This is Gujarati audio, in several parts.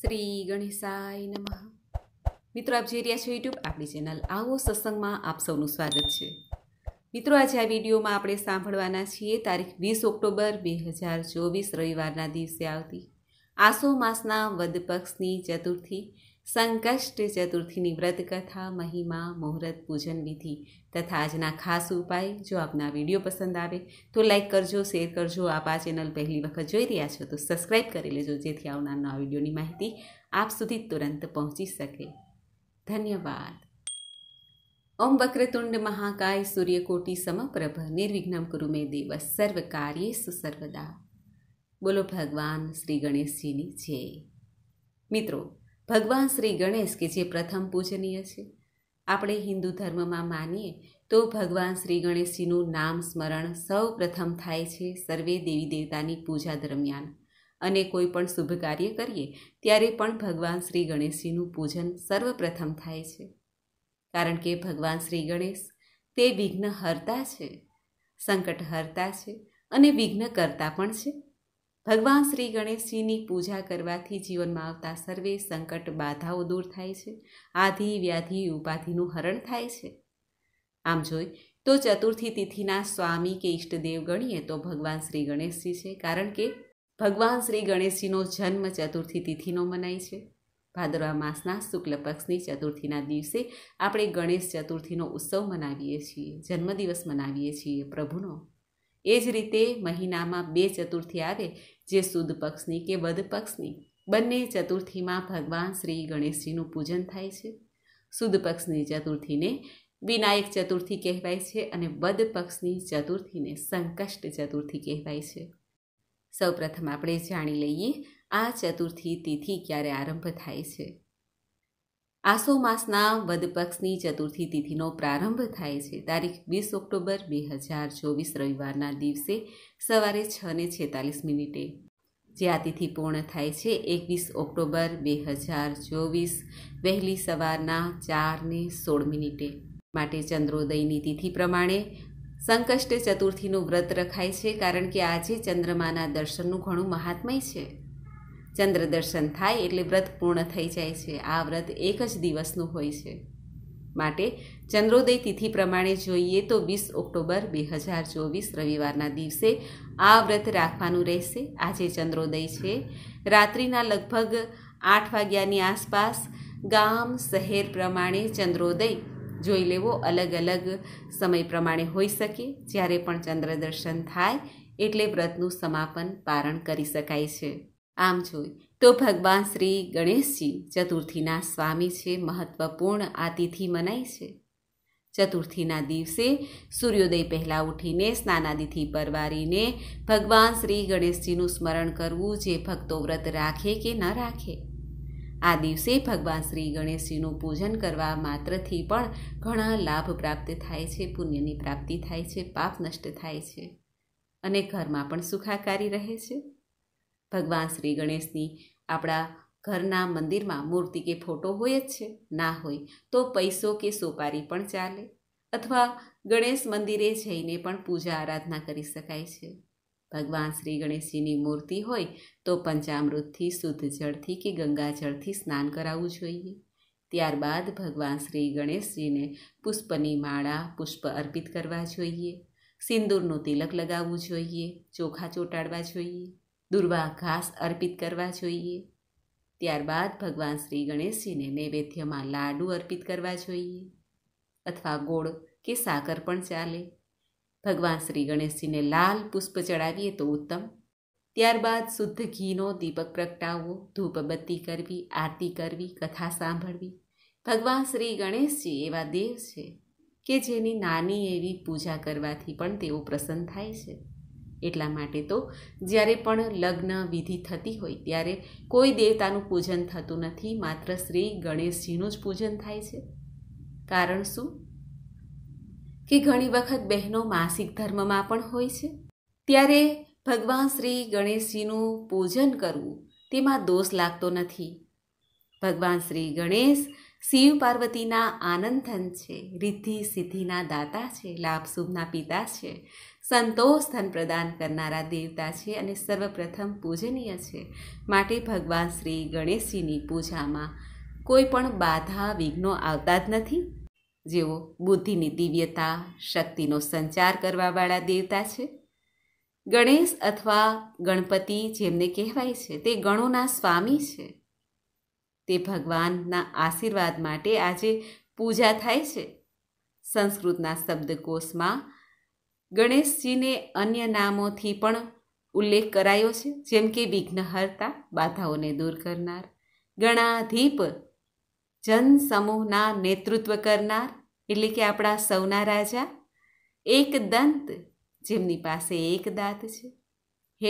શ્રી ગણેશાય નમઃ મિત્રો આપ જોઈ રહ્યા છો યુટ્યુબ આપણી ચેનલ આવો સત્સંગમાં આપ સૌનું સ્વાગત છે મિત્રો આજે આ વિડીયોમાં આપણે સાંભળવાના છીએ તારીખ વીસ ઓક્ટોબર બે હજાર ચોવીસ રવિવારના દિવસે આવતી આસો માસના વદ પક્ષની ચતુર્થી સંકષ્ટ ચતુર્થીની વ્રત કથા મહિમા મુહૂર્ત પૂજન વિધિ તથા આજના ખાસ ઉપાય જો આપના વિડીયો પસંદ આવે તો લાઇક કરજો શેર કરજો આપ આ ચેનલ પહેલી વખત જોઈ રહ્યા છો તો સબસ્ક્રાઈબ કરી લેજો જેથી આવનાર નવા વિડીયોની માહિતી આપ સુધી તુરંત પહોંચી શકે ધન્યવાદ ઓમ વક્રતુંડ મહાકાય સૂર્યકોટી સમપ્રભ નિર્વિઘ્નમ કુરુ મે દેવ સર્વ કાર્યેષુ સર્વદા બોલો ભગવાન શ્રી ગણેશજીની જય મિત્રો ભગવાન શ્રી ગણેશ કે જે પ્રથમ પૂજનીય છે આપણે હિન્દુ ધર્મમાં માનીએ તો ભગવાન શ્રી ગણેશજીનું નામ સ્મરણ સૌ પ્રથમ થાય છે સર્વે દેવી દેવતાની પૂજા દરમિયાન અને કોઈ પણ શુભ કાર્ય કરીએ ત્યારે પણ ભગવાન શ્રી ગણેશજીનું પૂજન સર્વપ્રથમ થાય છે કારણ કે ભગવાન શ્રી ગણેશ તે વિઘ્ન હરતા છે સંકટ હરતા છે અને વિઘ્ન કરતા પણ છે ભગવાન શ્રી ગણેશજીની પૂજા કરવાથી જીવનમાં આવતા સર્વે સંકટ બાધાઓ દૂર થાય છે આધિ વ્યાધિ ઉપાધિનું હરણ થાય છે આમ જોઈ તો ચતુર્થી તિથિના સ્વામી કે ઈષ્ટદેવ ગણીએ તો ભગવાન શ્રી ગણેશજી છે કારણ કે ભગવાન શ્રી ગણેશજીનો જન્મ ચતુર્થી તિથિનો મનાય છે ભાદરવા માસના શુક્લ પક્ષની ચતુર્થીના દિવસે આપણે ગણેશ ચતુર્થીનો ઉત્સવ મનાવીએ છીએ જન્મદિવસ મનાવીએ છીએ પ્રભુનો એ જ રીતે મહિનામાં બે ચતુર્થી આવે જે સુદ પક્ષની કે વદ પક્ષની બંને ચતુર્થીમાં ભગવાન શ્રી ગણેશજીનું પૂજન થાય છે સુદ પક્ષની ચતુર્થીને વિનાયક ચતુર્થી કહેવાય છે અને વદ પક્ષની ચતુર્થીને સંકષ્ટ ચતુર્થી કહેવાય છે સૌપ્રથમ આપણે જાણી લઈએ આ ચતુર્થી તિથિ ક્યારે આરંભ થાય છે આસો માસના વદપક્ષની ચતુર્થી તિથિનો પ્રારંભ થાય છે તારીખ વીસ ઓક્ટોબર બે હજાર ચોવીસ રવિવારના દિવસે સવારે છ ને છેતાલીસ મિનિટે જે આ તિથિ પૂર્ણ થાય છે એકવીસ ઓક્ટોબર બે હજાર ચોવીસ વહેલી સવારના ચાર ને સોળ મિનિટે માટે ચંદ્રોદયની તિથિ પ્રમાણે સંકષ્ટ ચતુર્થીનું વ્રત રખાય છે કારણ કે આજે ચંદ્રમાના દર્શનનું ઘણું મહાત્મય છે ચંદ્ર દર્શન થાય એટલે વ્રત પૂર્ણ થઈ જાય છે આ વ્રત એક જ દિવસનું હોય છે માટે ચંદ્રોદય તિથિ પ્રમાણે જોઈએ તો વીસ ઓક્ટોબર બે હજાર ચોવીસ રવિવારના દિવસે આ વ્રત રાખવાનું રહેશે આજે ચંદ્રોદય છે રાત્રિના લગભગ આઠ વાગ્યાની આસપાસ ગામ શહેર પ્રમાણે ચંદ્રોદય જોઈ લેવો અલગ અલગ સમય પ્રમાણે હોઈ શકે જ્યારે પણ ચંદ્ર દર્શન થાય એટલે વ્રતનું સમાપન પારણ કરી શકાય છે આમ જોઈ તો ભગવાન શ્રી ગણેશજી ચતુર્થીના સ્વામી છે મહત્વપૂર્ણ આ તિથિ મનાય છે ચતુર્થીના દિવસે સૂર્યોદય પહેલાં ઉઠીને સ્નાનાદિથિ પરવારીને ભગવાન શ્રી ગણેશજીનું સ્મરણ કરવું જે ભક્તો વ્રત રાખે કે ન રાખે આ દિવસે ભગવાન શ્રી ગણેશજીનું પૂજન કરવા માત્રથી પણ ઘણા લાભ પ્રાપ્ત થાય છે પુણ્યની પ્રાપ્તિ થાય છે પાપ નષ્ટ થાય છે અને ઘરમાં પણ સુખાકારી રહે છે ભગવાન શ્રી ગણેશની આપણા ઘરના મંદિરમાં મૂર્તિ કે ફોટો હોય જ છે ના હોય તો પૈસો કે સોપારી પણ ચાલે અથવા ગણેશ મંદિરે જઈને પણ પૂજા આરાધના કરી શકાય છે ભગવાન શ્રી ગણેશજીની મૂર્તિ હોય તો પંચામૃતથી શુદ્ધ જળથી કે ગંગા જળથી સ્નાન કરાવવું જોઈએ ત્યારબાદ ભગવાન શ્રી ગણેશજીને પુષ્પની માળા પુષ્પ અર્પિત કરવા જોઈએ સિંદૂરનું તિલક લગાવવું જોઈએ ચોખા ચોટાડવા જોઈએ દુર્વા ઘાસ અર્પિત કરવા જોઈએ ત્યારબાદ ભગવાન શ્રી ગણેશજીને નૈવેદ્યમાં લાડુ અર્પિત કરવા જોઈએ અથવા ગોળ કે સાકર પણ ચાલે ભગવાન શ્રી ગણેશજીને લાલ પુષ્પ ચડાવીએ તો ઉત્તમ ત્યારબાદ શુદ્ધ ઘીનો દીપક પ્રગટાવવો ધૂપબત્તી કરવી આરતી કરવી કથા સાંભળવી ભગવાન શ્રી ગણેશજી એવા દેવ છે કે જેની નાની એવી પૂજા કરવાથી પણ તેઓ પ્રસન્ન થાય છે એટલા માટે તો જ્યારે પણ લગ્ન વિધિ થતી હોય ત્યારે કોઈ દેવતાનું પૂજન થતું નથી માત્ર શ્રી ગણેશજીનું જ પૂજન થાય છે કારણ શું કે ઘણી વખત બહેનો માસિક ધર્મમાં પણ હોય છે ત્યારે ભગવાન શ્રી ગણેશજીનું પૂજન કરવું તેમાં દોષ લાગતો નથી ભગવાન શ્રી ગણેશ શિવ પાર્વતીના આનંદન છે રિદ્ધિ સિદ્ધિના દાતા છે લાભ શુભના પિતા છે સંતોષ ધન પ્રદાન કરનારા દેવતા છે અને સર્વપ્રથમ પૂજનીય છે માટે ભગવાન શ્રી ગણેશજીની પૂજામાં કોઈ પણ બાધા વિઘ્નો આવતા જ નથી જેઓ બુદ્ધિની દિવ્યતા શક્તિનો સંચાર કરવાવાળા દેવતા છે ગણેશ અથવા ગણપતિ જેમને કહેવાય છે તે ગણોના સ્વામી છે તે ભગવાનના આશીર્વાદ માટે આજે પૂજા થાય છે સંસ્કૃતના શબ્દકોષમાં ગણેશજીને અન્ય નામોથી પણ ઉલ્લેખ કરાયો છે જેમ કે વિઘ્નહર્તા બાધાઓને દૂર કરનાર ગણાધીપ જનસમૂહના નેતૃત્વ કરનાર એટલે કે આપણા સૌના રાજા એક દંત જેમની પાસે એક દાંત છે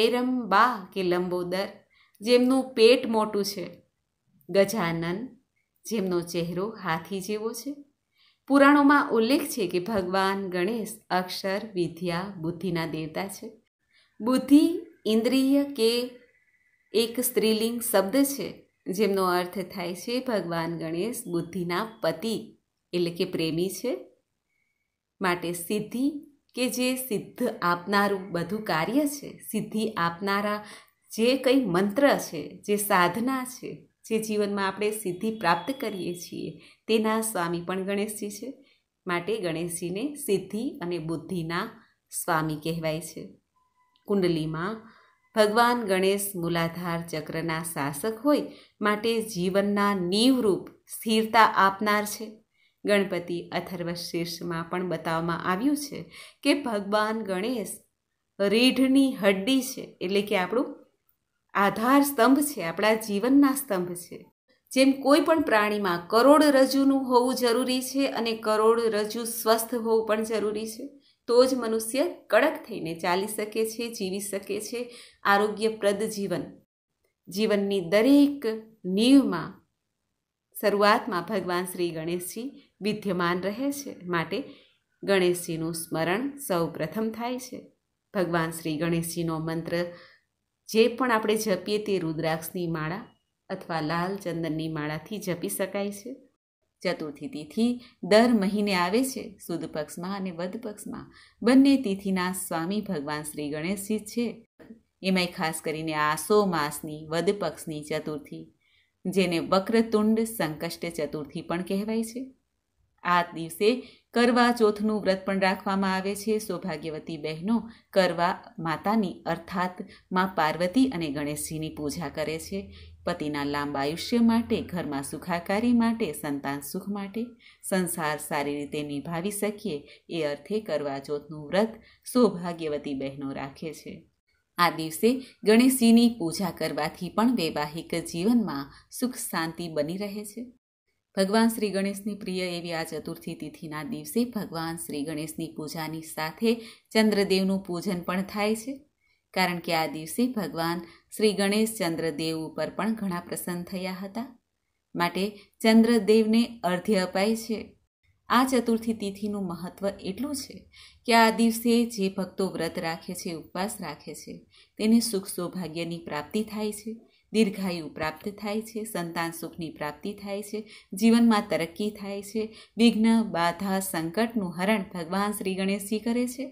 હેરંબા કે લંબોદર જેમનું પેટ મોટું છે ગજાનન જેમનો ચહેરો હાથી જેવો છે પુરાણોમાં ઉલ્લેખ છે કે ભગવાન ગણેશ અક્ષર વિદ્યા બુદ્ધિના દેવતા છે બુદ્ધિ ઇન્દ્રિય કે એક સ્ત્રીલિંગ શબ્દ છે જેમનો અર્થ થાય છે ભગવાન ગણેશ બુદ્ધિના પતિ એટલે કે પ્રેમી છે માટે સિદ્ધિ કે જે સિદ્ધ આપનારું બધું કાર્ય છે સિદ્ધિ આપનારા જે કંઈ મંત્ર છે જે સાધના છે જે જીવનમાં આપણે સિદ્ધિ પ્રાપ્ત કરીએ છીએ તેના સ્વામી પણ ગણેશજી છે માટે ગણેશજીને સિદ્ધિ અને બુદ્ધિના સ્વામી કહેવાય છે કુંડલીમાં ભગવાન ગણેશ મૂલાધાર ચક્રના શાસક હોય માટે જીવનના નીવરૂપ સ્થિરતા આપનાર છે ગણપતિ અથર્વશીર્ષમાં પણ બતાવવામાં આવ્યું છે કે ભગવાન ગણેશ રીઢની હડ્ડી છે એટલે કે આપણું આધાર સ્તંભ છે આપણા જીવનના સ્તંભ છે જેમ કોઈ પણ પ્રાણીમાં કરોડરજ્જુનું હોવું જરૂરી છે અને કરોડરજ્જુ સ્વસ્થ હોવું પણ જરૂરી છે તો જ મનુષ્ય કડક થઈને ચાલી શકે છે જીવી શકે છે આરોગ્યપ્રદ જીવન જીવનની દરેક નીવમાં શરૂઆતમાં ભગવાન શ્રી ગણેશજી વિદ્યમાન રહે છે માટે ગણેશજીનું સ્મરણ સૌ પ્રથમ થાય છે ભગવાન શ્રી ગણેશજીનો મંત્ર જે પણ આપણે જપીએ તે રુદ્રાક્ષની માળા અથવા લાલ ચંદનની માળાથી જપી શકાય છે ચતુર્થી તિથિ દર મહિને આવે છે સુદ પક્ષમાં અને વદ પક્ષમાં બંને તિથિના સ્વામી ભગવાન શ્રી ગણેશજી છે એમાંય ખાસ કરીને આસો માસની વદ પક્ષની ચતુર્થી જેને વક્રતુંડ સંકષ્ટ ચતુર્થી પણ કહેવાય છે આ દિવસે કરવા ચોથનું વ્રત પણ રાખવામાં આવે છે સૌભાગ્યવતી બહેનો કરવા માતાની અર્થાત મા પાર્વતી અને ગણેશજીની પૂજા કરે છે પતિના લાંબા આયુષ્ય માટે ઘરમાં સુખાકારી માટે સંતાન સુખ માટે સંસાર સારી રીતે નિભાવી શકીએ એ અર્થે કરવા ચોથનું વ્રત સૌભાગ્યવતી બહેનો રાખે છે આ દિવસે ગણેશજીની પૂજા કરવાથી પણ વૈવાહિક જીવનમાં સુખ શાંતિ બની રહે છે ભગવાન શ્રી ગણેશની પ્રિય એવી આ ચતુર્થી તિથિના દિવસે ભગવાન શ્રી ગણેશની પૂજાની સાથે ચંદ્રદેવનું પૂજન પણ થાય છે કારણ કે આ દિવસે ભગવાન શ્રી ગણેશચંદ્ર દેવ ઉપર પણ ઘણા પ્રસન્ન થયા હતા માટે ચંદ્રદેવને અર્ધ્ય અપાય છે આ ચતુર્થી તિથિનું મહત્ત્વ એટલું છે કે આ દિવસે જે ભક્તો વ્રત રાખે છે ઉપવાસ રાખે છે તેને સુખ સૌભાગ્યની પ્રાપ્તિ થાય છે દીર્ઘાયુ પ્રાપ્ત થાય છે સંતાન સુખની પ્રાપ્તિ થાય છે જીવનમાં તરક્કી થાય છે વિઘ્ન બાધા સંકટનું હરણ ભગવાન શ્રી ગણેશજી કરે છે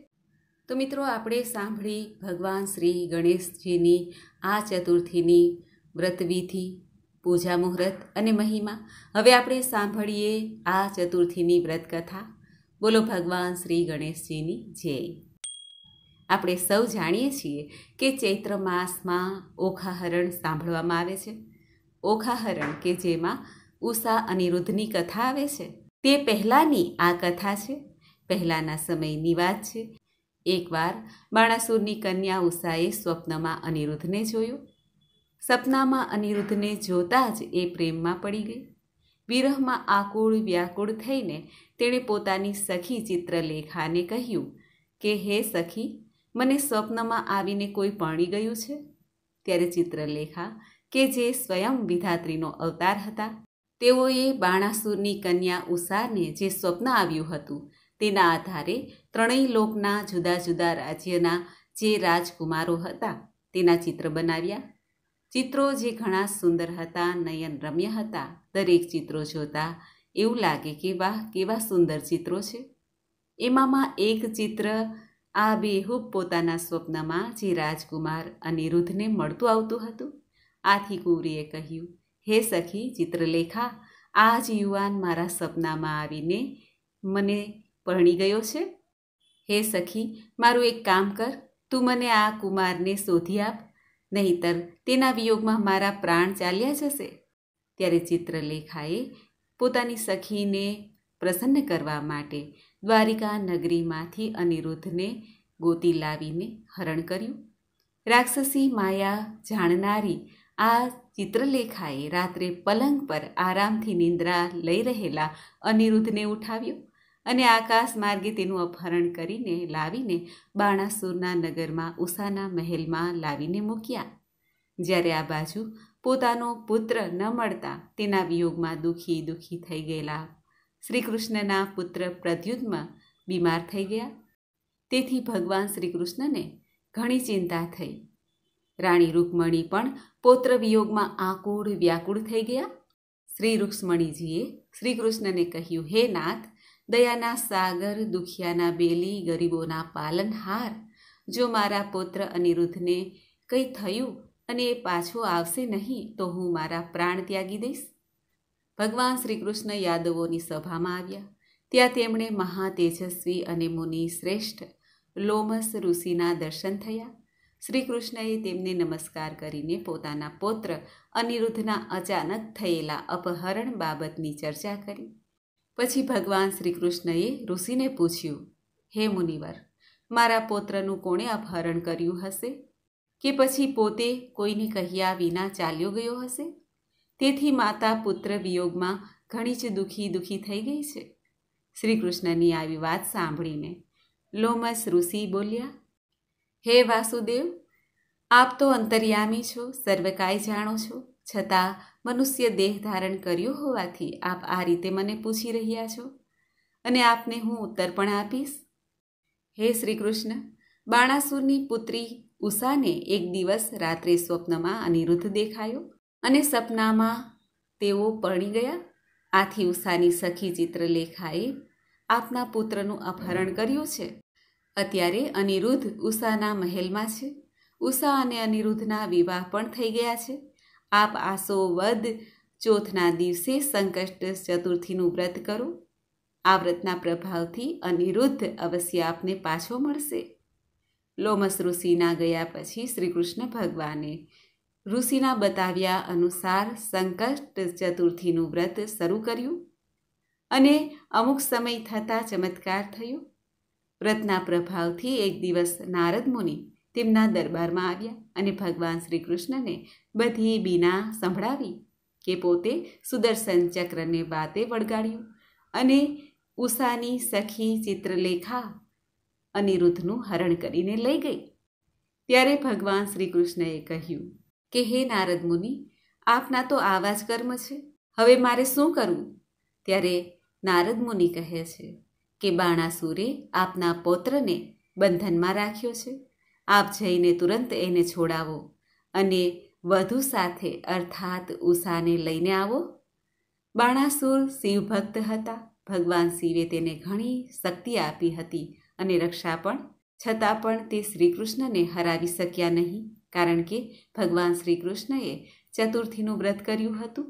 તો મિત્રો આપણે સાંભળી ભગવાન શ્રી ગણેશજીની આ ચતુર્થીની વ્રતવિધિ પૂજા મુહૂર્ત અને મહિમા હવે આપણે સાંભળીએ આ ચતુર્થીની વ્રતકથા બોલો ભગવાન શ્રી ગણેશજીની જય આપણે સૌ જાણીએ છીએ કે ચૈત્ર માસમાં ઓખાહરણ સાંભળવામાં આવે છે ઓખાહરણ કે જેમાં ઉષા અનિરુદ્ધની કથા આવે છે તે પહેલાંની આ કથા છે પહેલાંના સમયની વાત છે એકવાર બાણાસુરની કન્યા ઉષાએ સ્વપ્નમાં અનિરુદ્ધને જોયો સપનામાં અનિરુદ્ધને જોતાં જ એ પ્રેમમાં પડી ગઈ વિરહમાં આકુળ વ્યાકુળ થઈને તેણે પોતાની સખી ચિત્રલેખાને કહ્યું કે હે સખી મને સ્વપ્નમાં આવીને કોઈ પરણી ગયું છે ત્યારે ચિત્રલેખા કે જે સ્વયં વિધાત્રીનો અવતાર હતા તેઓએ બાણાસુરની કન્યા ઉષાને જે સ્વપ્ન આવ્યું હતું તેના આધારે ત્રણેય લોકના જુદા જુદા રાજ્યના જે રાજકુમારો હતા તેના ચિત્ર બનાવ્યા ચિત્રો જે ઘણા સુંદર હતા નયન નયનરમ્ય હતા દરેક ચિત્રો જોતા એવું લાગે કે વાહ કેવા સુંદર ચિત્રો છે એમાંમાં એક ચિત્ર આ બેહૂબ પોતાના સ્વપ્નમાં જે રાજકુમાર અનિરુદ્ધને મળતું આવતું હતું આથી કુવરીએ કહ્યું હે સખી ચિત્રલેખા આ જ યુવાન મારા સપનામાં આવીને મને પરણી ગયો છે હે સખી મારું એક કામ કર તું મને આ કુમારને શોધી આપ નહીતર તેના વિયોગમાં મારા પ્રાણ ચાલ્યા જશે ત્યારે ચિત્રલેખાએ પોતાની સખીને પ્રસન્ન કરવા માટે દ્વારિકા નગરીમાંથી અનિરુદ્ધને ગોતી લાવીને હરણ કર્યું રાક્ષસી માયા જાણનારી આ ચિત્રલેખાએ રાત્રે પલંગ પર આરામથી નિંદ્રા લઈ રહેલા અનિરુદ્ધને ઉઠાવ્યો અને આકાશ માર્ગે તેનું અપહરણ કરીને લાવીને બાણાસુરના નગરમાં ઉષાના મહેલમાં લાવીને મૂક્યા જ્યારે આ બાજુ પોતાનો પુત્ર ન મળતા તેના વિયોગમાં દુઃખી દુઃખી થઈ ગયેલા શ્રીકૃષ્ણના પુત્ર પ્રદ્યુત્ન બીમાર થઈ ગયા તેથી ભગવાન શ્રીકૃષ્ણને ઘણી ચિંતા થઈ રાણી રૂકમણી પણ પૌત્ર વિયોગમાં આકુળ વ્યાકુળ થઈ ગયા શ્રી રૂક્ષ્મણીજીએ શ્રીકૃષ્ણને કહ્યું હે નાથ દયાના સાગર દુખિયાના બેલી ગરીબોના પાલનહાર જો મારા પુત્ર અનિરુદ્ધને કંઈ થયું અને એ પાછો આવશે નહીં તો હું મારા પ્રાણ ત્યાગી દઈશ ભગવાન શ્રીકૃષ્ણ યાદવોની સભામાં આવ્યા ત્યાં તેમણે મહાતેજસ્વી અને મુનિ શ્રેષ્ઠ લોમસ ઋષિના દર્શન થયા શ્રીકૃષ્ણએ તેમને નમસ્કાર કરીને પોતાના પુત્ર અનિરુદ્ધના અચાનક થયેલા અપહરણ બાબતની ચર્ચા કરી પછી ભગવાન શ્રી કૃષ્ણએ ઋષિને પૂછ્યું હે મુનિવર મારા પુત્રનું કોણે અપહરણ કર્યું હશે કે પછી પોતે કોઈને કહ્યા વિના ચાલ્યો ગયો હશે તેથી માતા પુત્ર વિયોગમાં ઘણી જ દુઃખી દુઃખી થઈ ગઈ છે શ્રી કૃષ્ણની આવી વાત સાંભળીને લોમસ ઋષિ બોલ્યા હે વાસુદેવ આપ તો અંતર્યામી છો સર્વકાય જાણો છો છતાં મનુષ્ય દેહ ધારણ કર્યો હોવાથી આપ આ રીતે મને પૂછી રહ્યા છો અને આપને હું ઉત્તર પણ આપીશ હે શ્રી કૃષ્ણ બાણાસુરની પુત્રી ઉષાને એક દિવસ રાત્રે સ્વપ્નમાં અનિરુદ્ધ દેખાયો અને સપનામાં તેઓ પરણી ગયા આથી ઉષાની સખી ચિત્રલેખાએ આપના પુત્રનું અપહરણ કર્યું છે અત્યારે અનિરુદ્ધ ઉષાના મહેલમાં છે ઉષા અને અનિરુદ્ધના વિવાહ પણ થઈ ગયા છે આપ આસો વદ ચોથના દિવસે સંકષ્ટ ચતુર્થીનું વ્રત કરો આ વ્રતના પ્રભાવથી અનિરુદ્ધ અવશ્ય આપને પાછો મળશે લોમસ ઋષિના ગયા પછી શ્રી કૃષ્ણ ભગવાને ઋષિના બતાવ્યા અનુસાર સંકષ્ટ ચતુર્થીનું વ્રત શરૂ કર્યું અને અમુક સમય થતાં ચમત્કાર થયો વ્રતના પ્રભાવથી એક દિવસ નારદ મુનિ તેમના દરબારમાં આવ્યા અને ભગવાન શ્રી કૃષ્ણને બધી બીના સંભળાવી કે પોતે સુદર્શન ચક્રને વાતે વળગાડ્યું અને ઉષાની સખી ચિત્રલેખા અનિરુદ્ધનું હરણ કરીને લઈ ગઈ ત્યારે ભગવાન શ્રી કૃષ્ણએ કહ્યું કે હે નારદ મુનિ આપના તો આવા જ કર્મ છે હવે મારે શું કરવું ત્યારે નારદ મુનિ કહે છે કે બાણાસુરે આપના પૌત્રને બંધનમાં રાખ્યો છે આપ જઈને તુરંત એને છોડાવો અને વધુ સાથે અર્થાત ઉષાને લઈને આવો બાણાસુર શિવભક્ત હતા ભગવાન શિવે તેને ઘણી શક્તિ આપી હતી અને રક્ષા પણ છતાં પણ તે શ્રીકૃષ્ણને હરાવી શક્યા નહીં કારણ કે ભગવાન શ્રીકૃષ્ણએ ચતુર્થીનું વ્રત કર્યું હતું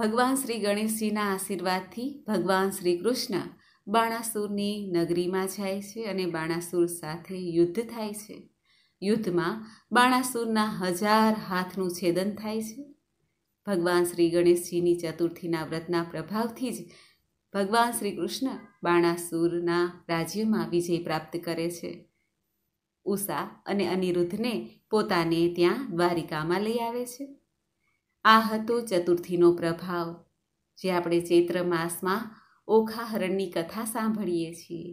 ભગવાન શ્રી ગણેશજીના આશીર્વાદથી ભગવાન શ્રી કૃષ્ણ બાણાસુરની નગરીમાં જાય છે અને બાણાસુર સાથે યુદ્ધ થાય છે યુદ્ધમાં બાણાસુરના હજાર હાથનું છેદન થાય છે ભગવાન શ્રી ગણેશજીની ચતુર્થીના વ્રતના પ્રભાવથી જ ભગવાન શ્રી કૃષ્ણ બાણાસુરના રાજ્યમાં વિજય પ્રાપ્ત કરે છે ઉષા અને અનિરુદ્ધને પોતાને ત્યાં દ્વારિકામાં લઈ આવે છે આ હતો ચતુર્થીનો પ્રભાવ જે આપણે ચૈત્ર માસમાં ઓખા હરણની કથા સાંભળીએ છીએ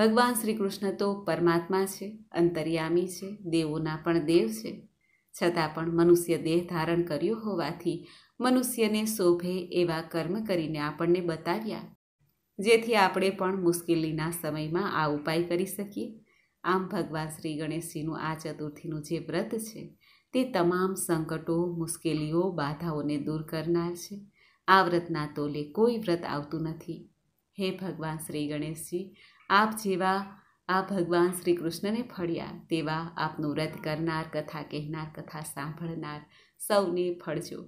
ભગવાન શ્રી કૃષ્ણ તો પરમાત્મા છે અંતર્યામી છે દેવોના પણ દેવ છે છતાં પણ મનુષ્ય દેહ ધારણ કર્યો હોવાથી મનુષ્યને શોભે એવા કર્મ કરીને આપણને બતાવ્યા જેથી આપણે પણ મુશ્કેલીના સમયમાં આ ઉપાય કરી શકીએ આમ ભગવાન શ્રી ગણેશજીનું આ ચતુર્થીનું જે વ્રત છે તે તમામ સંકટો મુશ્કેલીઓ બાધાઓને દૂર કરનાર છે આ વ્રતના તોલે કોઈ વ્રત આવતું નથી હે ભગવાન શ્રી ગણેશજી આપ જેવા આ ભગવાન શ્રી કૃષ્ણને ફળ્યા તેવા આપનું વ્રત કરનાર કથા કહેનાર કથા સાંભળનાર સૌને ફળજો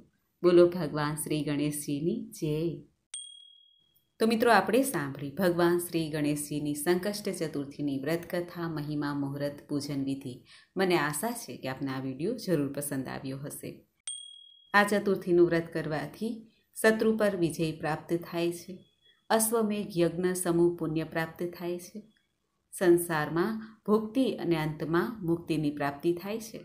બોલો ભગવાન શ્રી ગણેશજીની જય તો મિત્રો આપણે સાંભળી ભગવાન શ્રી ગણેશજીની સંકષ્ટ ચતુર્થીની વ્રત કથા મહિમા મુહૂર્ત પૂજન વિધિ મને આશા છે કે આપને આ વિડીયો જરૂર પસંદ આવ્યો હશે આ ચતુર્થીનું વ્રત કરવાથી શત્રુ પર વિજય પ્રાપ્ત થાય છે અશ્વમેઘ યજ્ઞ સમૂહ પુણ્ય પ્રાપ્ત થાય છે સંસારમાં ભુક્તિ અને અંતમાં મુક્તિની પ્રાપ્તિ થાય છે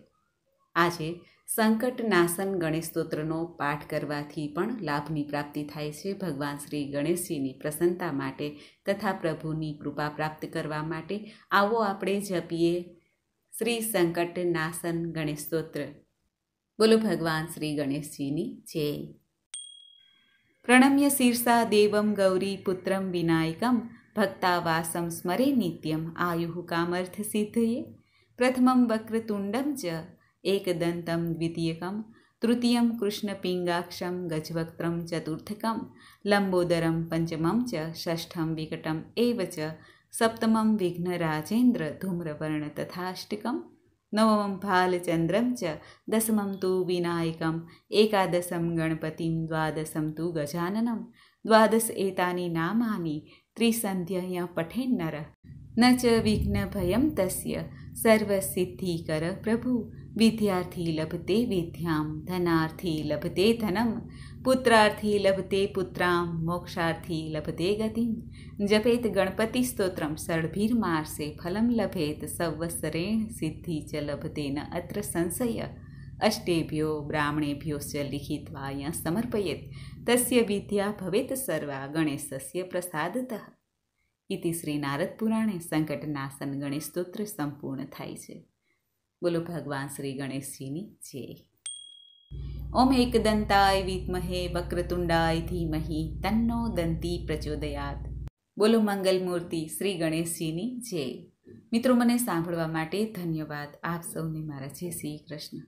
આજે સંકટ નાશન ગણેશ સ્તોત્રનો પાઠ કરવાથી પણ લાભની પ્રાપ્તિ થાય છે ભગવાન શ્રી ગણેશજીની પ્રસન્નતા માટે તથા પ્રભુની કૃપા પ્રાપ્ત કરવા માટે આવો આપણે જપીએ શ્રી સંકટ નાશન ગણેશ સ્તોત્ર બોલો ભગવાન શ્રી ગણેશજીની જય प्रणम्य शीर्षादेवं गौरीपुत्रं विनायकं भक्तावासं स्मरे नित्यम् आयुः कामर्थसिद्धये प्रथमं वक्रतुण्डं च एकदन्तं द्वितीयकं तृतीयं कृष्णपिङ्गाक्षं गजवक्त्रं चतुर्थकं लम्बोदरं पञ्चमं च षष्ठं विकटम् एव च सप्तमं विघ्नराजेन्द्रधूम्रवर्णतथाष्टकम् નવમં ભાલચંદ્રમ ચ દસમમ તુ વિનાયકમ એકાદશમ ગણપતિમ દ્વાદશમ તુ ગજાનનમ દ્વાદશ એતાની નામાની ત્રિસંધ્ય પઠેન્નર ન ચ વિઘ્નભયમ તસ્ય સર્વસિદ્ધિકર પ્રભુ વિદ્યાર્થી લભતે વિદ્યામ ધનાર્થી લભતે ધનમ પુત્રાર્થી લભતે પુત્રામ મોક્ષાર્થી લભતે ગતિમ જપેત ગણપતિ સ્તોત્રમ સળભીર માર્સે ફલમ લભેત સવસરેણ સિદ્ધિ ચ લભતે ન અત્ર સંશય અષ્ટેભ્યો બ્રાહ્મણેભ્યોશ્ચ લિખિત્વાય સમર્પયેત તસ્ય વિદ્યા ભવેત સર્વા ગણેશસ્ય પ્રસાદત ઇતિ શ્રી નારદ પુરાણે સંકટનાશન ગણેશ સ્તોત્ર સંપૂર્ણ થાય છે બોલો ભગવાન શ્રી ગણેશજીની જય ઓમ એકદંતાય વિદ્મહે વક્રતુંડાય ધીમહિ તન્નો દંતી પ્રચોદયાત બોલો મંગલમૂર્તિ શ્રી ગણેશજીની જય મિત્રો મને સાંભળવા માટે ધન્યવાદ આપ સૌને મારા જય શ્રી કૃષ્ણ